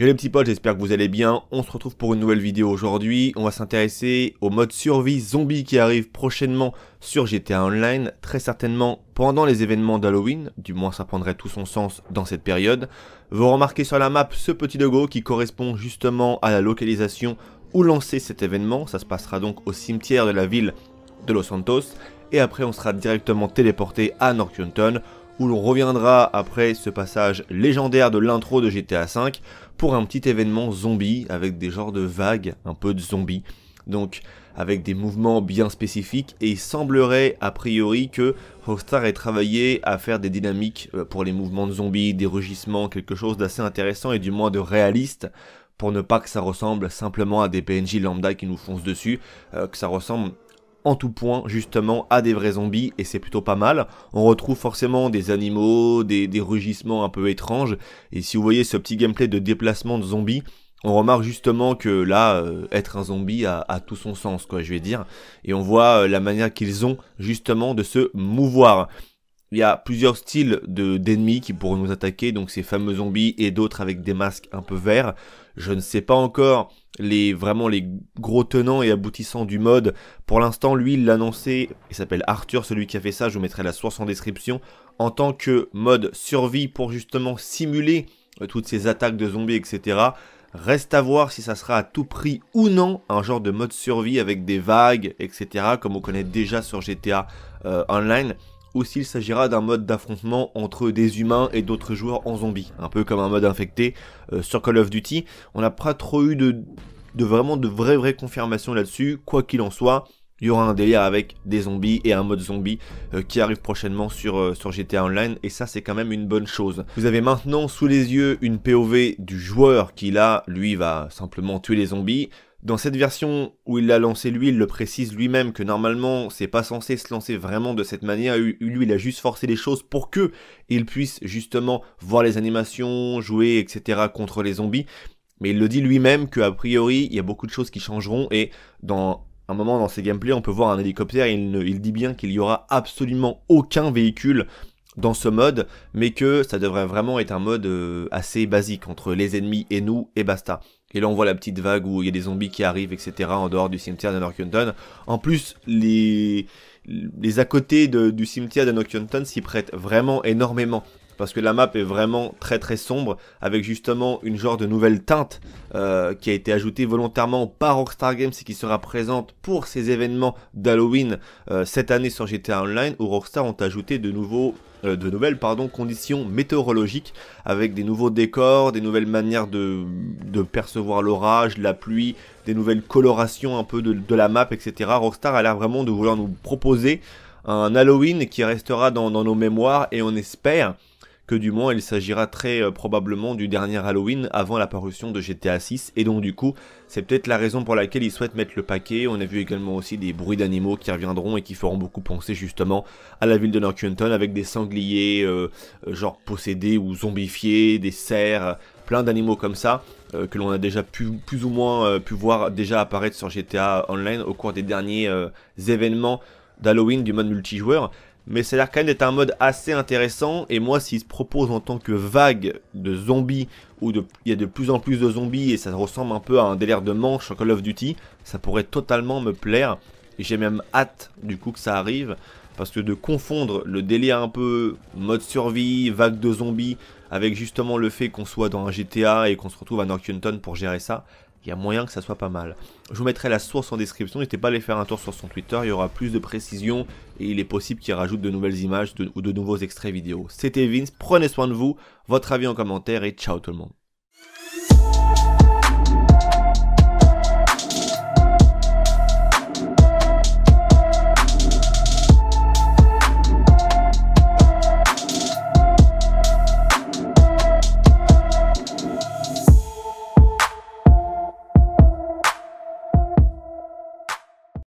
Yo les petits potes, j'espère que vous allez bien. On se retrouve pour une nouvelle vidéo aujourd'hui. On va s'intéresser au mode survie zombie qui arrive prochainement sur GTA Online, très certainement pendant les événements d'Halloween, du moins ça prendrait tout son sens dans cette période. Vous remarquez sur la map ce petit logo qui correspond justement à la localisation où lancer cet événement. Ça se passera donc au cimetière de la ville de Los Santos. Et après on sera directement téléporté à Northampton où l'on reviendra après ce passage légendaire de l'intro de GTA V pour un petit événement zombie avec des genres de vagues, un peu de zombies. Donc avec des mouvements bien spécifiques et il semblerait a priori que Rockstar ait travaillé à faire des dynamiques euh, pour les mouvements de zombies, des rugissements, quelque chose d'assez intéressant et du moins de réaliste pour ne pas que ça ressemble simplement à des PNJ lambda qui nous foncent dessus, euh, que ça ressemble en tout point justement à des vrais zombies et c'est plutôt pas mal. On retrouve forcément des animaux, des, des, rugissements un peu étranges et si vous voyez ce petit gameplay de déplacement de zombies, on remarque justement que là, euh, être un zombie a, tout son sens, quoi, je vais dire. Et on voit euh, la manière qu'ils ont justement de se mouvoir. Il y a plusieurs styles d'ennemis qui pourront nous attaquer, donc ces fameux zombies et d'autres avec des masques un peu verts. Je ne sais pas encore les vraiment les gros tenants et aboutissants du mode. Pour l'instant, lui, il l'a annoncé, il s'appelle Arthur, celui qui a fait ça, je vous mettrai la source en description, en tant que mode survie pour justement simuler euh, toutes ces attaques de zombies, etc. Reste à voir si ça sera à tout prix ou non un genre de mode survie avec des vagues, etc. comme on connaît déjà sur GTA euh, Online. Aussi, s'il s'agira d'un mode d'affrontement entre des humains et d'autres joueurs en zombies, un peu comme un mode infecté euh, sur Call of Duty. On n'a pas trop eu de, vraiment de vraies vraies confirmations là-dessus, quoi qu'il en soit. Il y aura un délire avec des zombies et un mode zombie euh, qui arrive prochainement sur, euh, sur GTA Online et ça c'est quand même une bonne chose. Vous avez maintenant sous les yeux une POV du joueur qui là, lui va simplement tuer les zombies. Dans cette version où il l'a lancé lui, il le précise lui-même que normalement c'est pas censé se lancer vraiment de cette manière. Lui, il a juste forcé les choses pour que il puisse justement voir les animations, jouer, etc. contre les zombies. Mais il le dit lui-même a priori il y a beaucoup de choses qui changeront et dans un moment dans ses gameplays on peut voir un hélicoptère. il, il dit bien qu'il y aura absolument aucun véhicule dans ce mode, mais que ça devrait vraiment être un mode euh, assez basique entre les ennemis et nous et basta. Et là, on voit la petite vague où il y a des zombies qui arrivent, etc. en dehors du cimetière d'Anokyonton. En plus, les, les à côté du cimetière d'Anokyonton s'y prêtent vraiment énormément parce que la map est vraiment très très sombre avec justement une genre de nouvelle teinte euh, qui a été ajoutée volontairement par Rockstar Games et qui sera présente pour ces événements d'Halloween euh, cette année sur GTA Online où Rockstar ont ajouté de nouveaux euh, de nouvelles pardon, conditions météorologiques avec des nouveaux décors, des nouvelles manières de, percevoir l'orage, la pluie, des nouvelles colorations un peu de, la map, etc. Rockstar a l'air vraiment de vouloir nous proposer un Halloween qui restera dans nos mémoires et on espère que du moins il s'agira très euh, probablement du dernier Halloween avant la parution de GTA 6 et donc du coup c'est peut-être la raison pour laquelle ils souhaitent mettre le paquet. On a vu également aussi des bruits d'animaux qui reviendront et qui feront beaucoup penser justement à la ville de Northampton avec des sangliers euh, euh, genre possédés ou zombifiés, des cerfs, plein d'animaux comme ça que l'on a déjà pu, plus ou moins pu voir déjà apparaître sur GTA Online au cours des derniers événements d'Halloween du mode multijoueur mais ça a l'air quand même un mode assez intéressant. Et moi, s'il se propose en tant que vague de zombies, où il y a de plus en plus de zombies et ça ressemble un peu à un délire de manche en Call of Duty, ça pourrait totalement me plaire. Et j'ai même hâte du coup que ça arrive. Parce que de confondre le délire un peu mode survie, vague de zombies, avec justement le fait qu'on soit dans un GTA et qu'on se retrouve à Northampton pour gérer ça, il y a moyen que ça soit pas mal. Je vous mettrai la source en description, n'hésitez pas à aller faire un tour sur son Twitter, il y aura plus de précision et il est possible qu'il rajoute de nouvelles images ou de nouveaux extraits vidéo. C'était Vince, prenez soin de vous, votre avis en commentaire et ciao tout le monde.